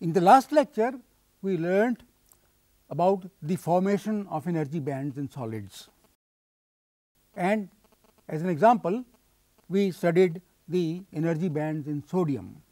In the last lecture, we learnt about the formation of energy bands in solids. And as an example, we studied the energy bands in sodium.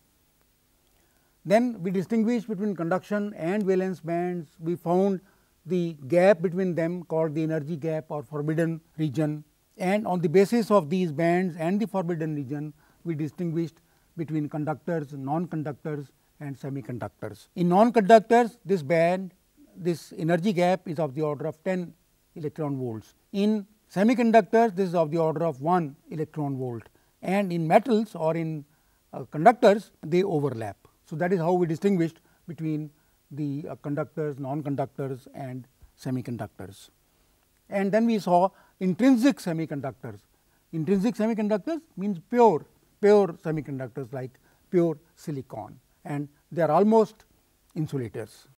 Then we distinguished between conduction and valence bands. We found the gap between them called the energy gap or forbidden region. And on the basis of these bands and the forbidden region, we distinguished between conductors, non-conductors and semiconductors. In non-conductors, this band, this energy gap is of the order of 10 electron volts. In semiconductors, this is of the order of 1 electron volt and in metals or in uh, conductors, they overlap. So, that is how we distinguished between the uh, conductors, non-conductors and semiconductors. And then we saw intrinsic semiconductors. Intrinsic semiconductors means pure, pure semiconductors like pure silicon and they are almost insulators.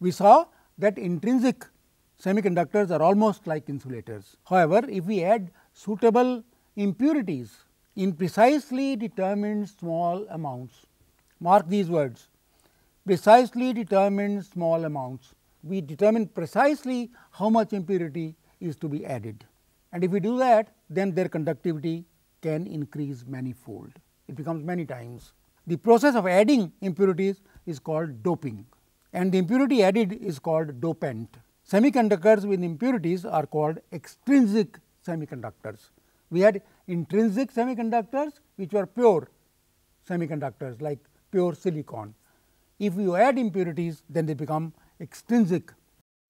We saw that intrinsic semiconductors are almost like insulators. However, if we add suitable impurities in precisely determined small amounts, mark these words, precisely determined small amounts, we determine precisely how much impurity is to be added. And if we do that, then their conductivity can increase manifold it becomes many times. The process of adding impurities is called doping and the impurity added is called dopant. Semiconductors with impurities are called extrinsic semiconductors. We had intrinsic semiconductors which were pure semiconductors like pure silicon. If you add impurities then they become extrinsic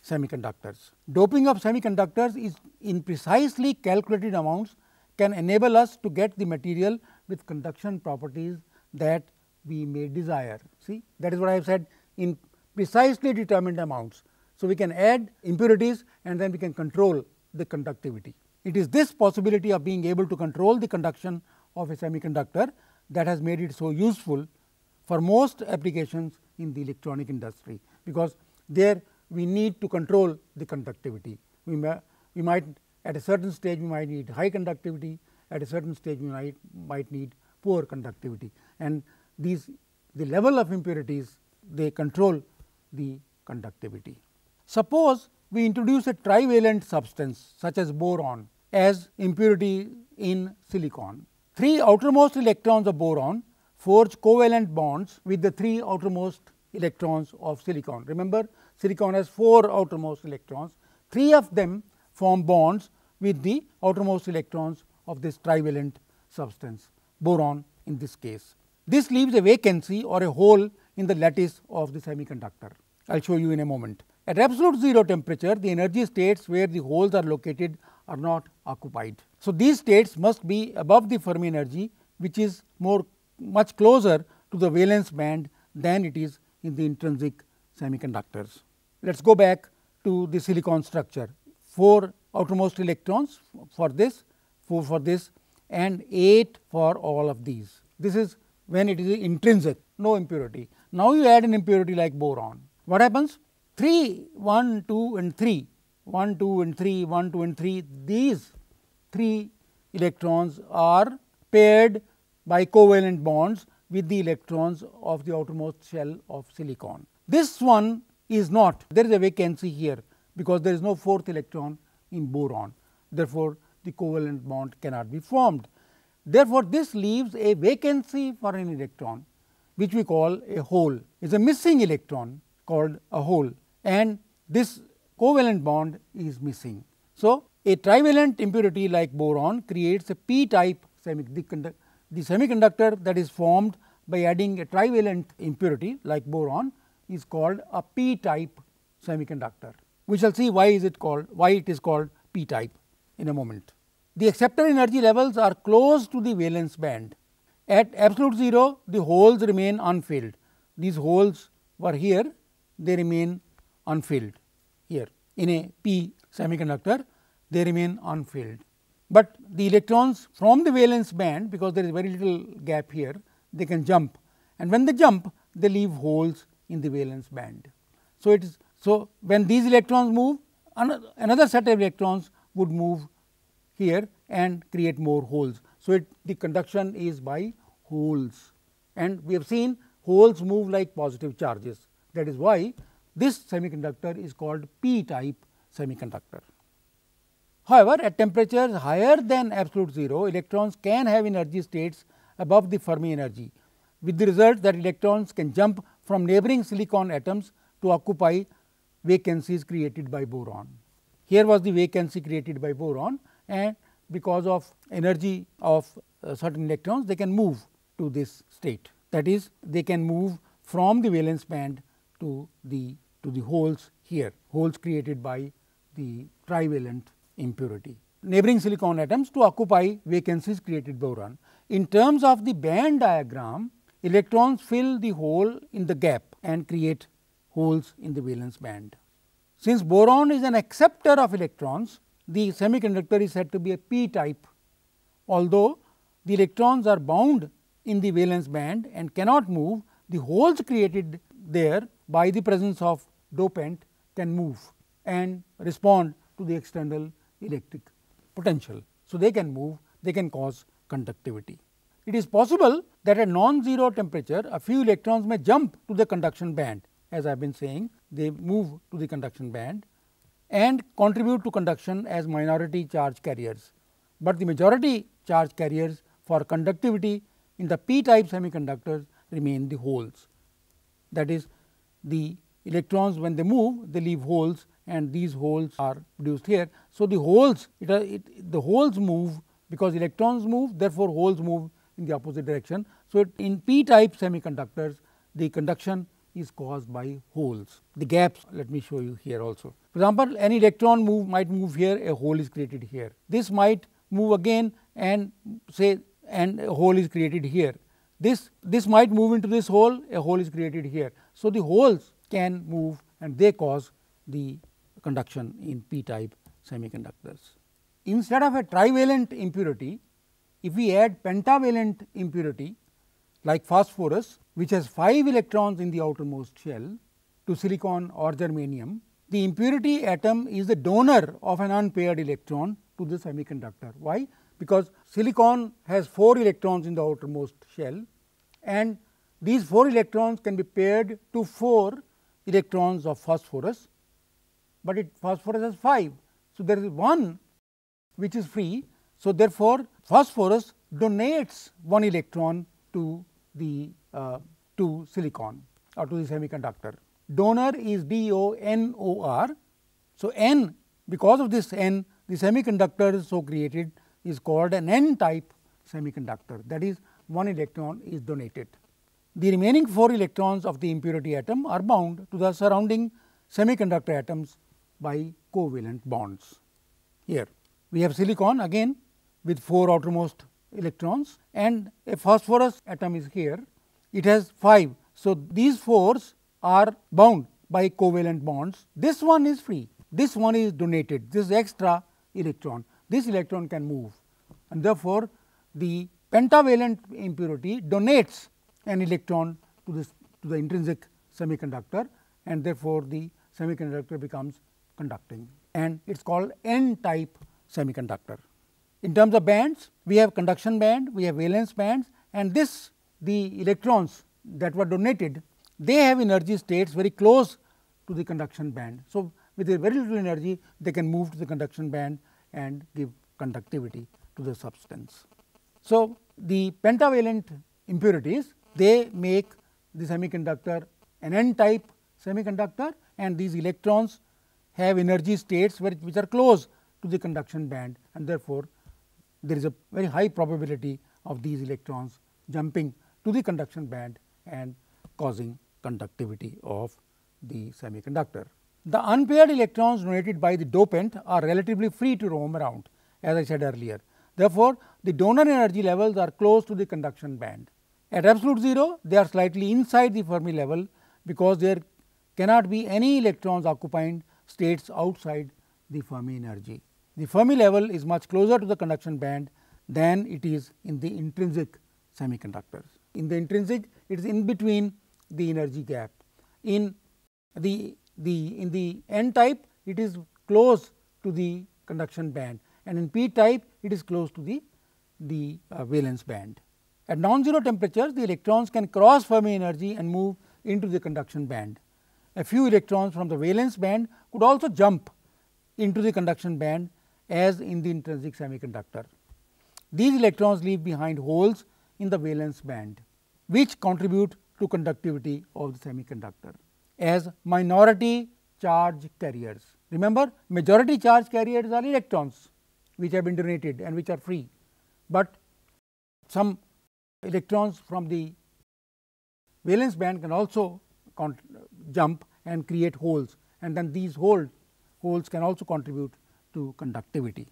semiconductors. Doping of semiconductors is in precisely calculated amounts can enable us to get the material with conduction properties that we may desire. See that is what I have said in precisely determined amounts. So, we can add impurities and then we can control the conductivity. It is this possibility of being able to control the conduction of a semiconductor that has made it so useful for most applications in the electronic industry, because there we need to control the conductivity. We, may, we might at a certain stage we might need high conductivity, at a certain stage you might, might need poor conductivity and these the level of impurities they control the conductivity. Suppose we introduce a trivalent substance such as boron as impurity in silicon. Three outermost electrons of boron forge covalent bonds with the three outermost electrons of silicon. Remember silicon has four outermost electrons, three of them form bonds with the outermost electrons of this trivalent substance, boron in this case. This leaves a vacancy or a hole in the lattice of the semiconductor. I will show you in a moment. At absolute zero temperature, the energy states where the holes are located are not occupied. So, these states must be above the Fermi energy which is more much closer to the valence band than it is in the intrinsic semiconductors. Let us go back to the silicon structure. 4 outermost electrons for this 4 for this and 8 for all of these. This is when it is intrinsic, no impurity. Now, you add an impurity like boron. What happens? 3, 1, 2 and 3, 1, 2 and 3, 1, 2 and 3, these 3 electrons are paired by covalent bonds with the electrons of the outermost shell of silicon. This one is not, there is a vacancy here because there is no fourth electron in boron. Therefore, the covalent bond cannot be formed. Therefore, this leaves a vacancy for an electron which we call a hole is a missing electron called a hole and this covalent bond is missing. So, a trivalent impurity like boron creates a p type semiconductor the semiconductor that is formed by adding a trivalent impurity like boron is called a p type semiconductor. We shall see why is it called why it is called p type in a moment the acceptor energy levels are close to the valence band. At absolute zero, the holes remain unfilled. These holes were here, they remain unfilled here in a p semiconductor, they remain unfilled. But the electrons from the valence band, because there is very little gap here, they can jump and when they jump, they leave holes in the valence band. So, it is so when these electrons move, another set of electrons would move here and create more holes. So, it the conduction is by holes and we have seen holes move like positive charges. That is why this semiconductor is called p type semiconductor. However, at temperatures higher than absolute 0, electrons can have energy states above the Fermi energy with the result that electrons can jump from neighboring silicon atoms to occupy vacancies created by boron. Here was the vacancy created by boron and because of energy of uh, certain electrons they can move to this state. That is they can move from the valence band to the to the holes here, holes created by the trivalent impurity. Neighboring silicon atoms to occupy vacancies created by boron. In terms of the band diagram, electrons fill the hole in the gap and create holes in the valence band. Since boron is an acceptor of electrons, the semiconductor is said to be a p type, although the electrons are bound in the valence band and cannot move, the holes created there by the presence of dopant can move and respond to the external electric potential. So, they can move, they can cause conductivity. It is possible that at non-zero temperature, a few electrons may jump to the conduction band. As I have been saying, they move to the conduction band and contribute to conduction as minority charge carriers, but the majority charge carriers for conductivity in the p type semiconductors remain the holes. That is the electrons when they move they leave holes and these holes are produced here. So, the holes it, it, the holes move because electrons move therefore, holes move in the opposite direction. So, it, in p type semiconductors the conduction is caused by holes. The gaps, let me show you here also. For example, an electron move might move here, a hole is created here. This might move again and say and a hole is created here. This, this might move into this hole, a hole is created here. So, the holes can move and they cause the conduction in p type semiconductors. Instead of a trivalent impurity, if we add pentavalent impurity, like phosphorus which has 5 electrons in the outermost shell to silicon or germanium, the impurity atom is the donor of an unpaired electron to the semiconductor. Why? Because silicon has 4 electrons in the outermost shell and these 4 electrons can be paired to 4 electrons of phosphorus, but it phosphorus has 5. So, there is one which is free. So, therefore, phosphorus donates one electron to the uh, to silicon or to the semiconductor. Donor is D O N O R. So, N because of this N the semiconductor is so created is called an N type semiconductor that is one electron is donated. The remaining 4 electrons of the impurity atom are bound to the surrounding semiconductor atoms by covalent bonds. Here we have silicon again with 4 outermost electrons and a phosphorus atom is here. It has 5. So, these 4s are bound by covalent bonds. This one is free, this one is donated, this extra electron. This electron can move and therefore, the pentavalent impurity donates an electron to, this, to the intrinsic semiconductor and therefore, the semiconductor becomes conducting and it is called n type semiconductor. In terms of bands, we have conduction band, we have valence bands and this the electrons that were donated, they have energy states very close to the conduction band. So, with a very little energy, they can move to the conduction band and give conductivity to the substance. So, the pentavalent impurities, they make the semiconductor an n type semiconductor and these electrons have energy states which are close to the conduction band and therefore, there is a very high probability of these electrons jumping to the conduction band and causing conductivity of the semiconductor. The unpaired electrons donated by the dopant are relatively free to roam around as I said earlier. Therefore, the donor energy levels are close to the conduction band. At absolute 0, they are slightly inside the Fermi level because there cannot be any electrons occupying states outside the Fermi energy. The Fermi level is much closer to the conduction band than it is in the intrinsic semiconductors. In the intrinsic, it is in between the energy gap. In the, the in the n type, it is close to the conduction band and in p type, it is close to the, the uh, valence band. At non-zero temperatures, the electrons can cross Fermi energy and move into the conduction band. A few electrons from the valence band could also jump into the conduction band as in the intrinsic semiconductor. These electrons leave behind holes in the valence band which contribute to conductivity of the semiconductor as minority charge carriers. Remember majority charge carriers are electrons which have been donated and which are free, but some electrons from the valence band can also jump and create holes and then these holes, holes can also contribute to conductivity.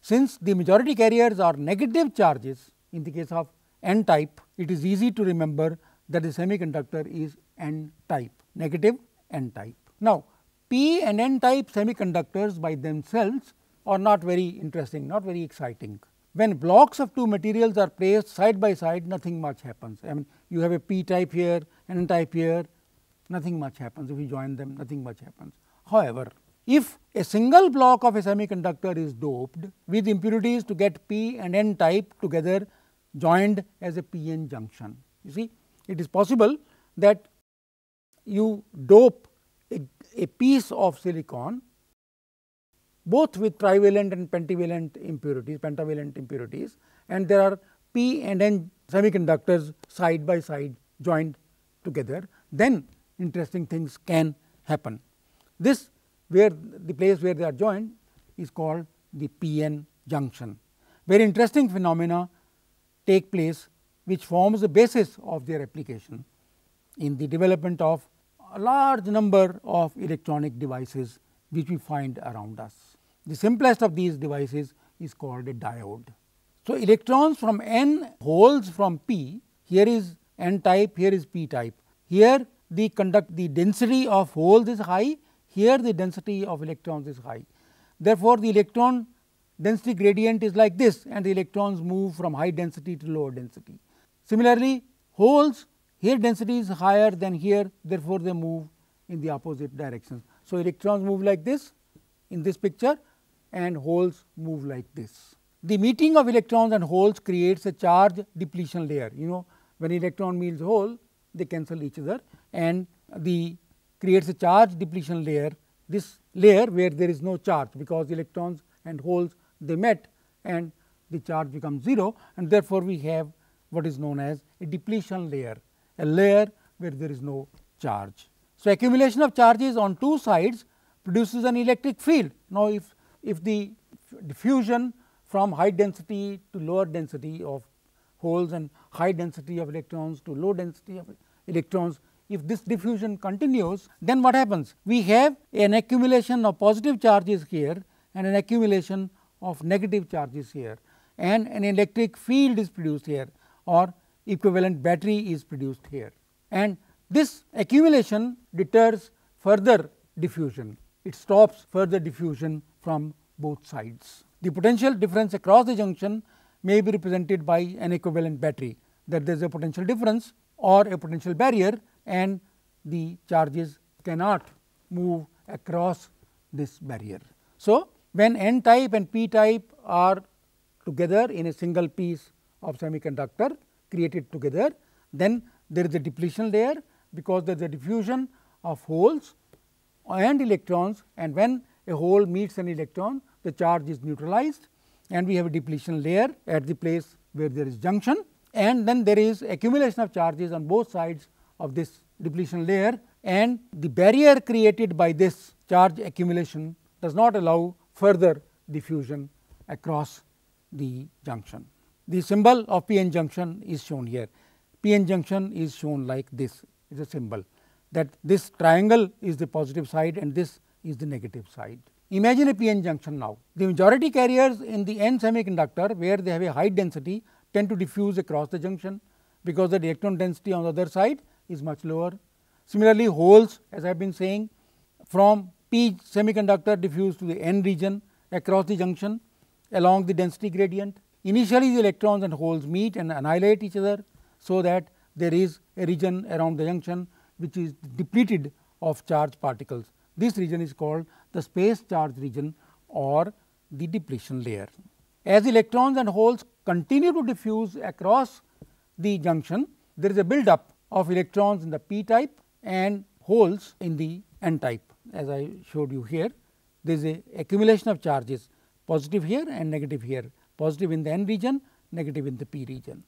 Since the majority carriers are negative charges in the case of n type, it is easy to remember that the semiconductor is n type, negative n type. Now, p and n type semiconductors by themselves are not very interesting, not very exciting. When blocks of two materials are placed side by side, nothing much happens. I mean, you have a p type here, n type here, nothing much happens. If you join them, nothing much happens. However, if a single block of a semiconductor is doped with impurities to get P and N type together joined as a p-n junction. You see, it is possible that you dope a, a piece of silicon both with trivalent and pentavalent impurities, pentavalent impurities and there are P and N semiconductors side by side joined together, then interesting things can happen. This where the place where they are joined is called the PN junction. Very interesting phenomena take place which forms the basis of their application in the development of a large number of electronic devices which we find around us. The simplest of these devices is called a diode. So, electrons from n holes from p, here is n type, here is p type. Here the conduct the density of holes is high here the density of electrons is high. Therefore, the electron density gradient is like this and the electrons move from high density to lower density. Similarly, holes here density is higher than here therefore, they move in the opposite direction. So, electrons move like this in this picture and holes move like this. The meeting of electrons and holes creates a charge depletion layer. You know when electron meets hole they cancel each other and the creates a charge depletion layer, this layer where there is no charge because electrons and holes they met and the charge becomes 0 and therefore, we have what is known as a depletion layer, a layer where there is no charge. So, accumulation of charges on two sides produces an electric field. Now, if, if the diffusion from high density to lower density of holes and high density of electrons to low density of electrons if this diffusion continues, then what happens? We have an accumulation of positive charges here and an accumulation of negative charges here and an electric field is produced here or equivalent battery is produced here. And this accumulation deters further diffusion, it stops further diffusion from both sides. The potential difference across the junction may be represented by an equivalent battery that there is a potential difference or a potential barrier and the charges cannot move across this barrier. So, when n type and p type are together in a single piece of semiconductor created together, then there is a depletion layer because there is a diffusion of holes and electrons and when a hole meets an electron the charge is neutralized and we have a depletion layer at the place where there is junction and then there is accumulation of charges on both sides of this depletion layer and the barrier created by this charge accumulation does not allow further diffusion across the junction. The symbol of PN junction is shown here. PN junction is shown like this is a symbol that this triangle is the positive side and this is the negative side. Imagine a p-n junction now. The majority carriers in the N semiconductor where they have a high density tend to diffuse across the junction because the electron density on the other side is much lower. Similarly, holes as I have been saying from P semiconductor diffuse to the N region across the junction along the density gradient. Initially the electrons and holes meet and annihilate each other so that there is a region around the junction which is depleted of charged particles. This region is called the space charge region or the depletion layer. As electrons and holes continue to diffuse across the junction, there is a build up of electrons in the p type and holes in the n type as I showed you here. There is a accumulation of charges positive here and negative here positive in the n region negative in the p region.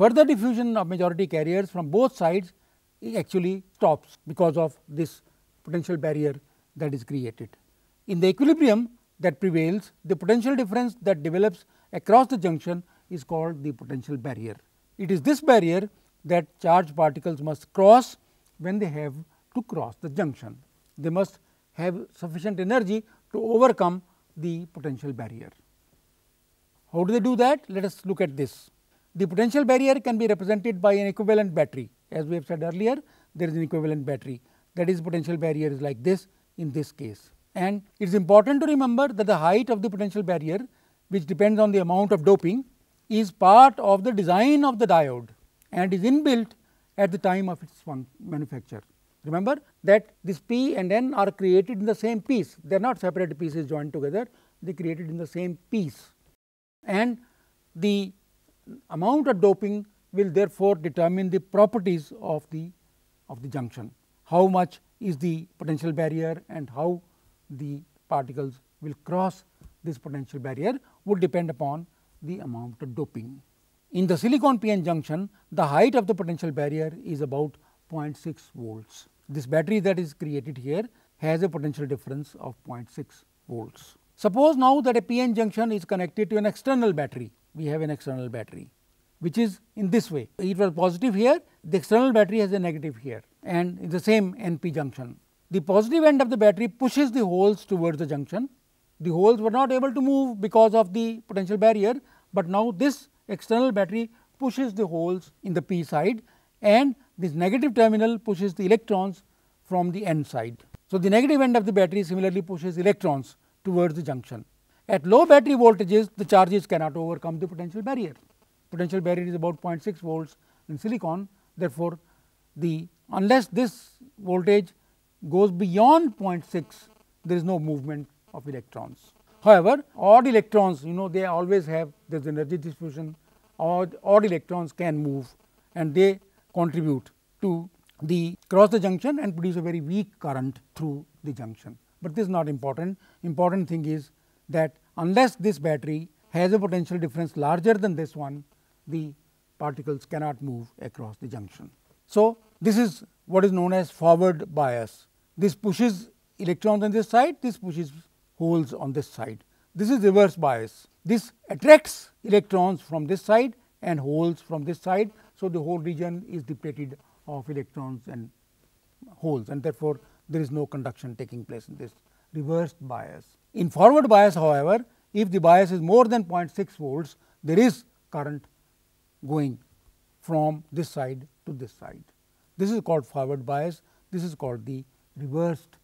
Further diffusion of majority carriers from both sides actually stops because of this potential barrier that is created. In the equilibrium that prevails the potential difference that develops across the junction is called the potential barrier. It is this barrier that charged particles must cross when they have to cross the junction. They must have sufficient energy to overcome the potential barrier. How do they do that? Let us look at this. The potential barrier can be represented by an equivalent battery. As we have said earlier, there is an equivalent battery. That is potential barrier is like this in this case. And it is important to remember that the height of the potential barrier, which depends on the amount of doping, is part of the design of the diode and is inbuilt at the time of its manufacture. Remember that this P and N are created in the same piece, they are not separate pieces joined together, they are created in the same piece. And the amount of doping will therefore determine the properties of the, of the junction, how much is the potential barrier and how the particles will cross this potential barrier would depend upon the amount of doping. In the silicon PN junction, the height of the potential barrier is about 0.6 volts. This battery that is created here has a potential difference of 0.6 volts. Suppose now that a p-n junction is connected to an external battery. We have an external battery which is in this way. It was positive here, the external battery has a negative here and the same NP junction. The positive end of the battery pushes the holes towards the junction. The holes were not able to move because of the potential barrier, but now this external battery pushes the holes in the p side and this negative terminal pushes the electrons from the n side. So, the negative end of the battery similarly pushes electrons towards the junction. At low battery voltages, the charges cannot overcome the potential barrier. Potential barrier is about 0.6 volts in silicon. Therefore, the unless this voltage goes beyond 0.6, there is no movement of electrons. However, odd electrons, you know, they always have this energy distribution, odd, odd electrons can move and they contribute to the cross the junction and produce a very weak current through the junction. But this is not important. Important thing is that unless this battery has a potential difference larger than this one, the particles cannot move across the junction. So, this is what is known as forward bias. This pushes electrons on this side, this pushes holes on this side. This is reverse bias. This attracts electrons from this side and holes from this side. So, the whole region is depleted of electrons and holes and therefore, there is no conduction taking place in this reversed bias. In forward bias however, if the bias is more than 0.6 volts, there is current going from this side to this side. This is called forward bias, this is called the reversed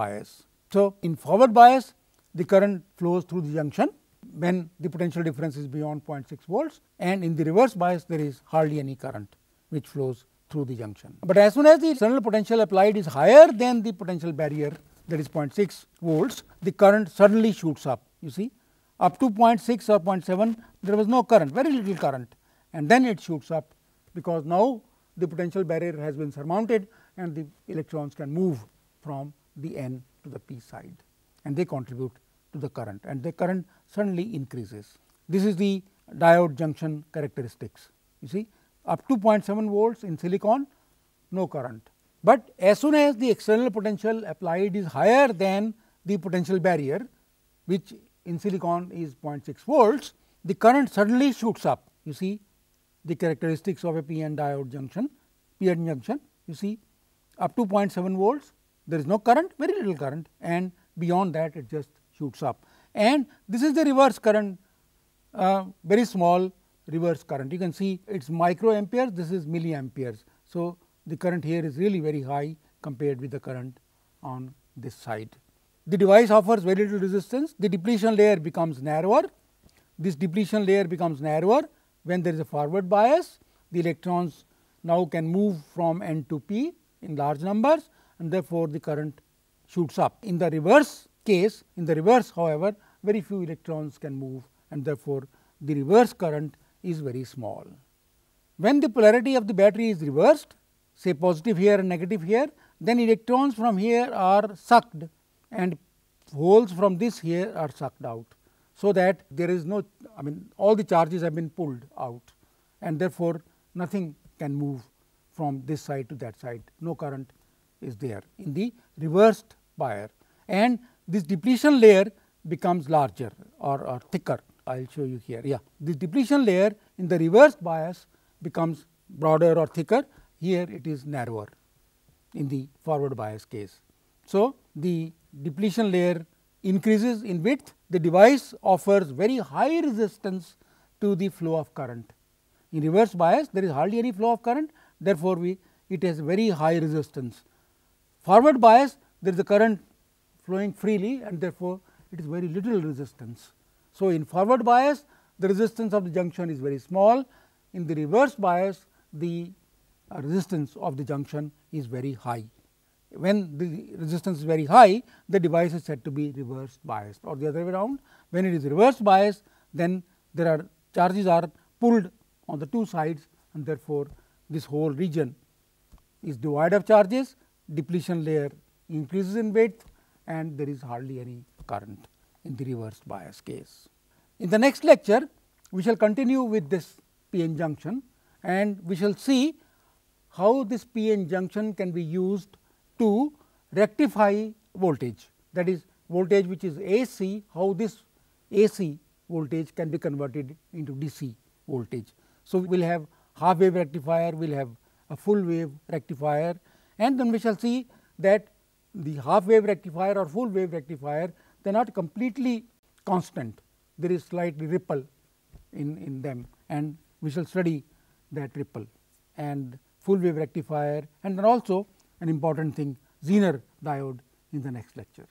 bias. So, in forward bias the current flows through the junction when the potential difference is beyond 0.6 volts and in the reverse bias there is hardly any current which flows through the junction. But as soon as the external potential applied is higher than the potential barrier that is 0.6 volts, the current suddenly shoots up. You see, up to 0.6 or 0.7, there was no current, very little current, and then it shoots up because now the potential barrier has been surmounted and the electrons can move from the n to the p side and they contribute to the current and the current suddenly increases. This is the diode junction characteristics. You see up to 0.7 volts in silicon no current, but as soon as the external potential applied is higher than the potential barrier which in silicon is 0.6 volts, the current suddenly shoots up. You see the characteristics of a PN diode junction, PN junction you see up to 0.7 volts there is no current, very little current and beyond that it just shoots up. And this is the reverse current, uh, very small reverse current. You can see it is micro amperes, this is milliamperes. So, the current here is really very high compared with the current on this side. The device offers very little resistance, the depletion layer becomes narrower. This depletion layer becomes narrower when there is a forward bias, the electrons now can move from n to p in large numbers and therefore, the current shoots up. In the reverse case, in the reverse however, very few electrons can move and therefore, the reverse current is very small. When the polarity of the battery is reversed, say positive here and negative here, then electrons from here are sucked and holes from this here are sucked out. So, that there is no I mean all the charges have been pulled out and therefore, nothing can move from this side to that side, no current is there in the reversed bias, and this depletion layer becomes larger or, or thicker. I will show you here. Yeah, the depletion layer in the reversed bias becomes broader or thicker. Here it is narrower in the forward bias case. So, the depletion layer increases in width. The device offers very high resistance to the flow of current. In reverse bias, there is hardly any flow of current. Therefore, we it has very high resistance forward bias there is a current flowing freely and therefore, it is very little resistance. So, in forward bias the resistance of the junction is very small, in the reverse bias the uh, resistance of the junction is very high. When the resistance is very high the device is said to be reverse biased or the other way around when it is reverse biased then there are charges are pulled on the two sides and therefore, this whole region is devoid of charges depletion layer increases in width and there is hardly any current in the reverse bias case. In the next lecture, we shall continue with this p-n junction and we shall see how this p-n junction can be used to rectify voltage that is voltage which is AC, how this AC voltage can be converted into DC voltage. So, we will have half wave rectifier, we will have a full wave rectifier and then we shall see that the half wave rectifier or full wave rectifier they are not completely constant there is slight ripple in, in them and we shall study that ripple and full wave rectifier and then also an important thing Zener diode in the next lecture.